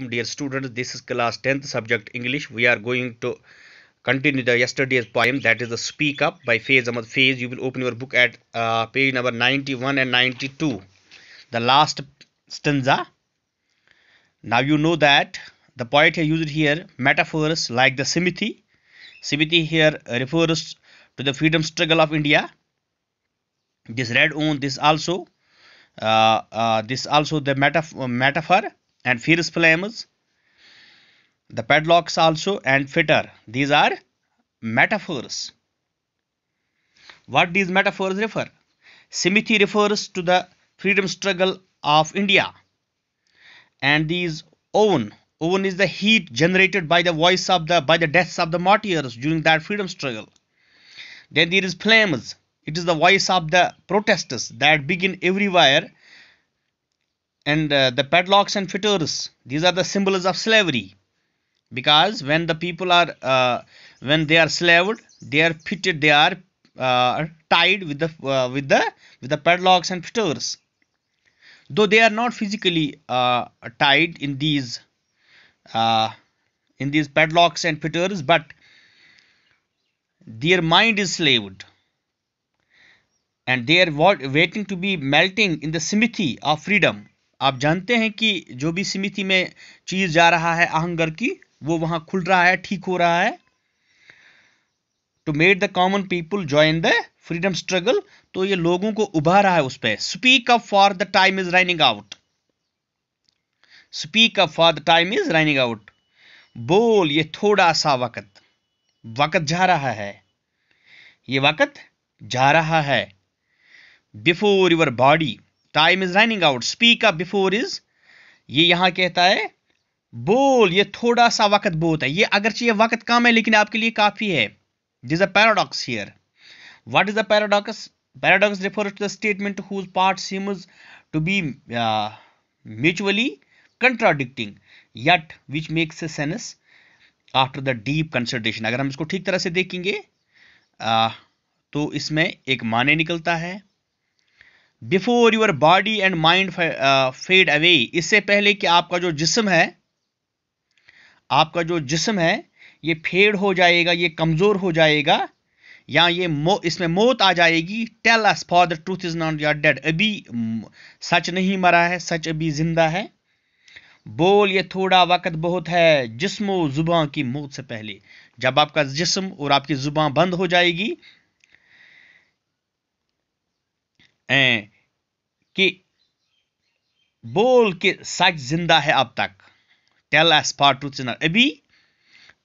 dear students this is class 10th subject English we are going to continue the yesterday's poem that is the speak up by Faiz Ahmad Faiz you will open your book at uh, page number 91 and 92 the last stanza now you know that the poet has used here metaphors like the simiti simiti here refers to the freedom struggle of India this red on this also uh, uh, this also the metaphor and fierce flames. The padlocks also and fitter. These are metaphors. What these metaphors refer? Simithi refers to the freedom struggle of India. And these own. Own is the heat generated by the voice of the by the deaths of the martyrs during that freedom struggle. Then there is flames. It is the voice of the protesters that begin everywhere and uh, the padlocks and fetters these are the symbols of slavery because when the people are uh, when they are slaved they are fitted they are uh, tied with the uh, with the with the padlocks and fetters though they are not physically uh, tied in these uh, in these padlocks and fetters but their mind is slaved and they are waiting to be melting in the smithy of freedom आप जानते हैं कि जो भी समिति में चीज जा रहा है आहंगर की वो वहां खुल रहा है ठीक हो रहा है to made the common people join the freedom struggle तो ये लोगों को उभार रहा है उस पर speak up for the time is running out speak up for the time is running out बोल ये थोड़ा सा वक्त वक्त जा रहा है ये वक्त जा रहा है before your body time is running out speak up before is ये यहां कहता है बोल ये थोड़ा सा वक्त बहुत है ये अगर ये वक्त कम है लेकिन आपके लिए काफी है this a paradox here what is a paradox paradox refer to the statement whose part seems to be mutually contradicting yet which makes a sense after the deep consideration अगर हम इसको ठीक तरह से देखेंगे आ, uh, तो इसमें एक माने निकलता है before your body and mind fade away इससे पहले कि आपका जो जिस्म है आपका जो जिस्म है ये फेड हो जाएगा ये कमज़ोर हो जाएगा या ये मो इसमें मौत आ जाएगी tell us for the truth is not your dead अभी सच नहीं मरा है सच अभी जिंदा है बोल ये थोड़ा वक्त बहुत है जिस्म जुबान की मौत से पहले जब आपका जिस्म और आपकी जुबान बंद हो जाएगी कि बोल कि सच जिंदा है अब तक tell us for truth in अभी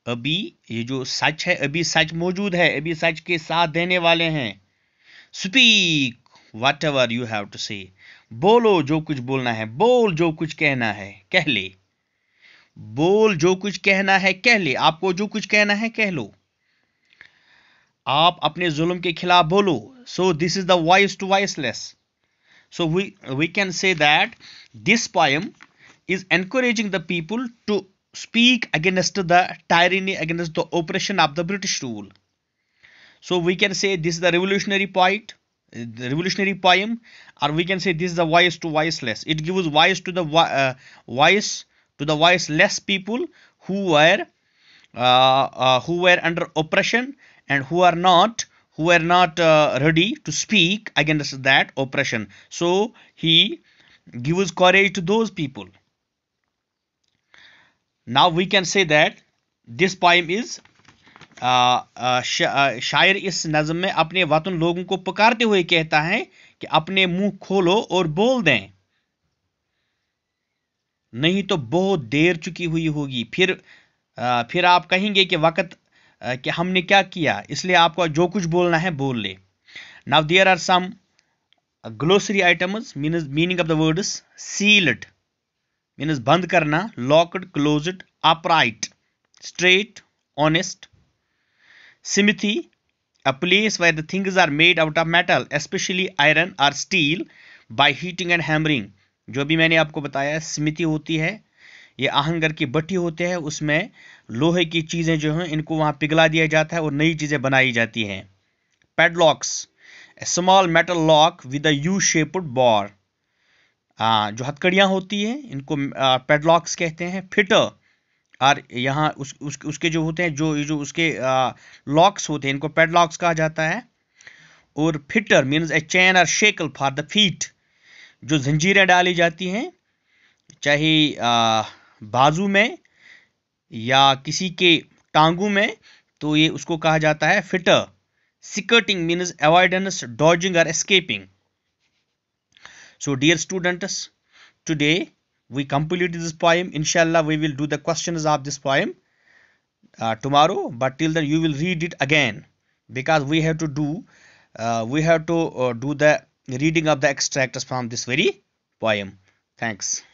अभी ये जो सच है अभी सच मौजूद है अभी सच के साथ देने वाले हैं speak whatever you have to say बोलो जो कुछ बोलना है बोल जो कुछ कहना है कह ले बोल जो कुछ कहना है कह ले आपको जो कुछ कहना है कह लो आप अपने जुल्म के खिलाफ बोलो So this is the voice to voice less. So we, we can say that this poem is encouraging the people to speak against the tyranny, against the oppression of the British rule. So we can say this is the revolutionary poet, the revolutionary poem, or we can say this is the voice to voiceless. It gives voice to the uh, voice to the voiceless people who were uh, uh, who were under oppression and who are not who were not uh, ready to speak against that oppression. So he gives courage to those people. Now we can say that this poem is शायर इस नज़म में अपने वतन लोगों को पुकारते हुए कहता है कि अपने मुंह खोलो और बोल दें नहीं तो बहुत देर चुकी हुई होगी फिर आ, फिर आप कहेंगे कि वक्त कि हमने क्या किया इसलिए आपको जो कुछ बोलना है बोल ले now there are some glossary items means meaning of the word sealed means बंद करना locked closed upright straight honest smithy a place where the things are made out of metal specially iron or steel by heating and hammering जो भी मैंने आपको बताया स्मिति होती है ये आहंगर की बट्टी होते हैं उसमें लोहे की चीज़ें जो हैं इनको वहाँ पिघला दिया जाता है और नई चीज़ें बनाई जाती हैं padlocks small metal lock with U shaped bar जो हथकड़ियाँ होती हैं इनको पेडलॉक्स कहते हैं फिटर और यहाँ उस, उस उसके जो होते हैं जो जो उसके लॉक्स होते हैं इनको पेडलॉक्स कहा जाता है और फिटर मीन्स ए चैन और शेकल फॉर द फीट जो जंजीरें डाली जाती हैं चाहे बाजू में या किसी के टांगू में तो ये उसको कहा जाता है fetters skirting mean avoidance dodging और escaping so dear students today we complete this poem इनशाला we will do the question of this poem tomorrow but till then will read it again because we have to do we have to do the reading of the extract from this very poem thanks